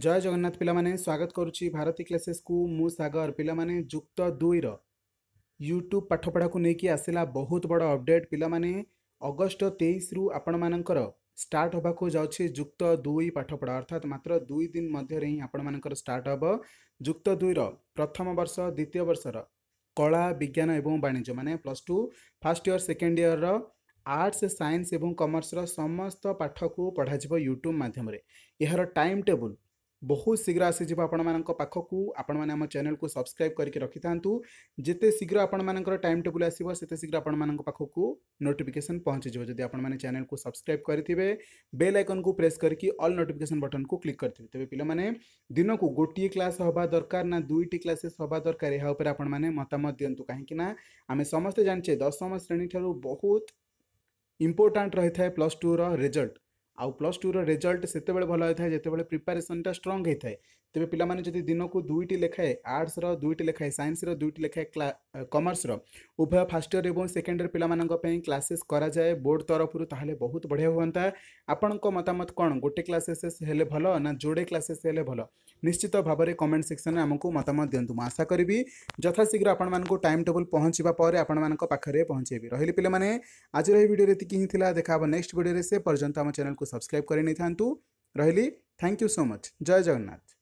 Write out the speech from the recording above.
জয় জগন্নাথ পিলাମାନେ ସ୍ୱାଗତ କରୁଛି ଭାରତୀ କ୍ଲାସେସ୍କୁ ମୁଁ ସାଗର ପିଲାମାନେ ଯୁକ୍ତ ଦୁଇର ୟୁଟ୍ୟୁବ୍ ପାଠପଢ଼ାକୁ ନେଇକି ଆସିଲା ବହୁତ ବଡ଼ ଅପଡ଼େଟ୍ ପିଲାମାନେ ଅଗଷ୍ଟ ତେଇଶରୁ ଆପଣମାନଙ୍କର ଷ୍ଟାର୍ଟ ହେବାକୁ ଯାଉଛି ଯୁକ୍ତ ଦୁଇ ପାଠପଢ଼ା ଅର୍ଥାତ୍ ମାତ୍ର ଦୁଇ ଦିନ ମଧ୍ୟରେ ହିଁ ଆପଣମାନଙ୍କର ଷ୍ଟାର୍ଟ ହେବ ଯୁକ୍ତ ଦୁଇର ପ୍ରଥମ ବର୍ଷ ଦ୍ୱିତୀୟ ବର୍ଷର କଳା ବିଜ୍ଞାନ ଏବଂ ବାଣିଜ୍ୟ ମାନେ plus two first year second ଇୟର୍ର ଆର୍ଟ୍ସ ସାଇନ୍ସ ଏବଂ କମର୍ସର ସମସ୍ତ ପାଠକୁ ପଢ଼ାଯିବ ୟୁଟ୍ୟୁବ୍ ମାଧ୍ୟମରେ ଏହାର ଟାଇମ୍ ଟେବୁଲ୍ बहुत शीघ्र आसीज आपण आपण मैंने चेल को सब्सक्राइब करके रखी था जिते शीघ्र आपण टाइम टेबुल आसते शीघ्र आपखक नोटिफिकेसन पहुंची जब आपने चैनल को सब्सक्राइब करेंगे बेल आइकन को प्रेस करके अल नोटिकेसन बटन को क्लिक करेंगे तेज पे दिन को गोटे क्लास हाँ दरकार ना दुईट क्लासेस हवा दरकार यहाँ आपने मतामत दिं कहीं आम समस्त जानचे दशम श्रेणी ठार् बहुत इंपोर्टाट रही है प्लस टूर रेजल्ट ଆଉ ପ୍ଲସ୍ ଟୁର ରେଜଲ୍ଟ ସେତେବେଳେ ଭଲ ହୋଇଥାଏ ଯେତେବେଳେ ପ୍ରିପାରେସନ୍ଟା ଷ୍ଟ୍ରଙ୍ଗ ହୋଇଥାଏ तेज दिन को दुईट लिखाए आर्टस दुईट लिखाए सैन्सर दुईट लिखाए कमर्स उभय फास्ट इयर और सेकेंड इयर पे क्लासेस कराए बोर्ड तरफ़ तेल बहुत बढ़िया हाँ आपण मतामत कौन गोटे क्लासेस भल ना जोड़े क्लासेस भल निश्चित भाव में कमेंट सेक्शन में आमको मतामत दिं आशा करी जथाशीघ्र आपण टाइम टेबुल पहुँचापर आपरे पहुँचे रही पे आज भिडियो इतनी थी देखा नेक्स्ट भिडियो से पर्यटन आम चेल्क सब्सक्राइब कर रही थैंक यू सो मच जय जगन्नाथ